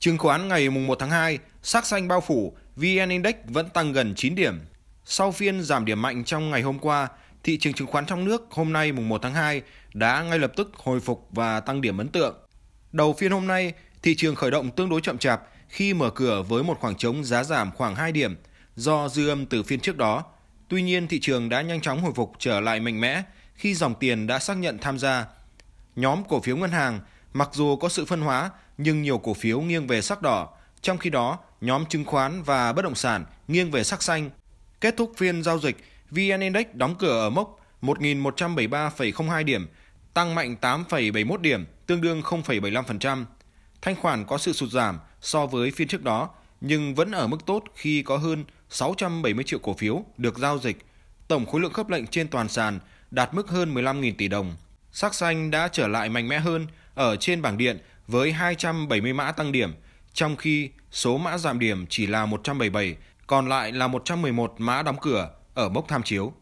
Chứng khoán ngày 1 tháng 2, sắc xanh bao phủ, VN Index vẫn tăng gần 9 điểm. Sau phiên giảm điểm mạnh trong ngày hôm qua, thị trường chứng khoán trong nước hôm nay mùng 1 tháng 2 đã ngay lập tức hồi phục và tăng điểm ấn tượng. Đầu phiên hôm nay, thị trường khởi động tương đối chậm chạp khi mở cửa với một khoảng trống giá giảm khoảng 2 điểm do dư âm từ phiên trước đó. Tuy nhiên, thị trường đã nhanh chóng hồi phục trở lại mạnh mẽ khi dòng tiền đã xác nhận tham gia. Nhóm cổ phiếu ngân hàng Mặc dù có sự phân hóa, nhưng nhiều cổ phiếu nghiêng về sắc đỏ, trong khi đó nhóm chứng khoán và bất động sản nghiêng về sắc xanh. Kết thúc phiên giao dịch, VN Index đóng cửa ở mốc 1.173,02 điểm, tăng mạnh 8,71 điểm, tương đương 0,75%. Thanh khoản có sự sụt giảm so với phiên trước đó, nhưng vẫn ở mức tốt khi có hơn 670 triệu cổ phiếu được giao dịch. Tổng khối lượng khớp lệnh trên toàn sàn đạt mức hơn 15.000 tỷ đồng. Sắc xanh đã trở lại mạnh mẽ hơn ở trên bảng điện với 270 mã tăng điểm, trong khi số mã giảm điểm chỉ là 177, còn lại là 111 mã đóng cửa ở mốc tham chiếu.